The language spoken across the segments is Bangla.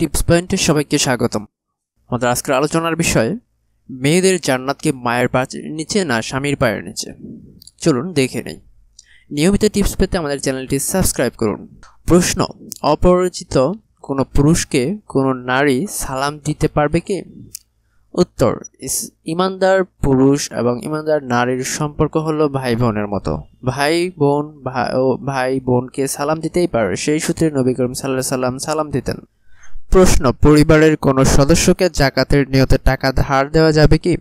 টিপস পয়েন্টে সবাইকে স্বাগতম আমাদের আজকের আলোচনার বিষয় মেয়েদের জান্নাতকে মায়ের পায়ের নিচে না স্বামীর পায়ের নিচে চলুন দেখে নেই নিয়মিত টিপস পেতে আমাদের চ্যানেলটি সাবস্ক্রাইব করুন প্রশ্ন অপরিচিত কোনো পুরুষকে কোনো নারী সালাম দিতে পারবে কি উত্তর ইমানদার পুরুষ এবং ইমানদার নারীর সম্পর্ক হলো ভাই বোনের মতো ভাই বোন ভাই বোনকে সালাম দিতেই পারে সেই সূত্রে নবী করিম সাল্লাহ সাল্লাম সালাম দিতেন প্রশ্ন পরিবারের কোনো সদস্যকে জাকাতের নিয়তে টাকা ধার দেওয়া যাবে কি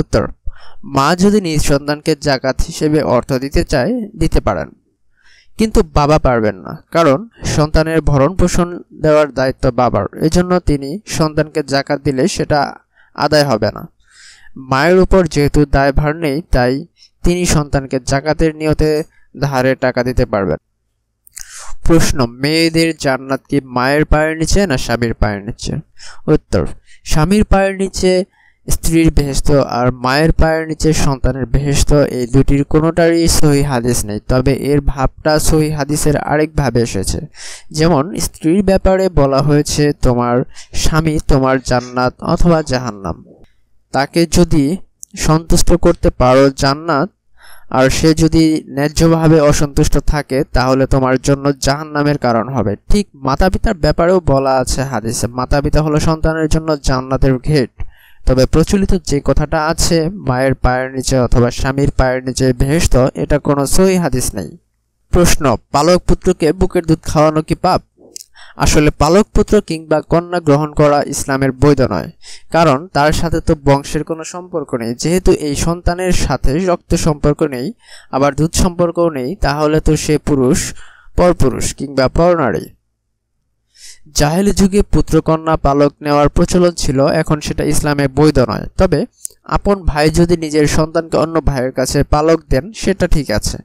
উত্তর মা যদি নিজ সন্তানকে জাকাত হিসেবে অর্থ দিতে চায় দিতে পারেন কিন্তু বাবা পারবেন না কারণ সন্তানের ভরণ পোষণ দেওয়ার দায়িত্ব বাবার এজন্য তিনি সন্তানকে জাকাত দিলে সেটা আদায় হবে না মায়ের উপর যেহেতু দায়ভার নেই তাই তিনি সন্তানকে জাকাতের নিয়তে ধারে টাকা দিতে পারবেন প্রশ্ন মেয়েদের জান্নাত কি মায়ের পায়ের নিচে না স্বামীর পায়ের নিচে উত্তর স্বামীর পায়ের নিচে স্ত্রীর বেহেস্ত আর মায়ের পায়ের নিচে সন্তানের বেহেস্ত এই দুটির কোনোটারই সহি হাদিস নেই তবে এর ভাবটা সহি হাদিসের আরেক ভাবে এসেছে যেমন স্ত্রীর ব্যাপারে বলা হয়েছে তোমার স্বামী তোমার জান্নাত অথবা জাহান্নাম তাকে যদি সন্তুষ্ট করতে পারো জান্নাত আর সে যদি ন্যায্যভাবে অসন্তুষ্ট থাকে তাহলে তোমার জন্য জাহান নামের কারণ হবে ঠিক মাতা পিতার ব্যাপারেও বলা আছে হাদিসে মাতা পিতা হলো সন্তানের জন্য জান্নাতের ঘেট তবে প্রচলিত যে কথাটা আছে মায়ের পায়ের নিচে অথবা স্বামীর পায়ের নিচে ভেহস্ত এটা কোনো সই হাদিস নেই প্রশ্ন পালক পুত্রকে বুকের দুধ খাওয়ানো কি পাপ আসলে পালক পুত্র কিংবা কন্যা গ্রহণ করা ইসলামের বৈধ নয় কারণ তার সাথে তো বংশের কোনো সম্পর্ক নেই যেহেতু এই সন্তানের সাথে রক্ত সম্পর্ক নেই আবার দুধ সম্পর্কও নেই তাহলে তো সে পুরুষ পরপুরুষ কিংবা পরনারী জাহেল যুগে কন্যা পালক নেওয়ার প্রচলন ছিল এখন সেটা ইসলামে বৈধ নয় তবে আপন ভাই যদি নিজের সন্তানকে অন্য ভাইয়ের কাছে পালক দেন সেটা ঠিক আছে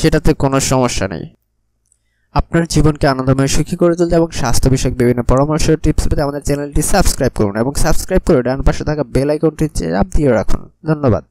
সেটাতে কোনো সমস্যা নেই আপনার জীবনকে আনন্দময় সুখী করে তুলতে এবং স্বাস্থ্য বিষয়ক বিভিন্ন পরামর্শ টিপস পেতে আমাদের চ্যানেলটি সাবস্ক্রাইব করুন এবং সাবস্ক্রাইব করে ডান পাশে থাকা বেল আইকনটি চাপ দিয়ে রাখুন ধন্যবাদ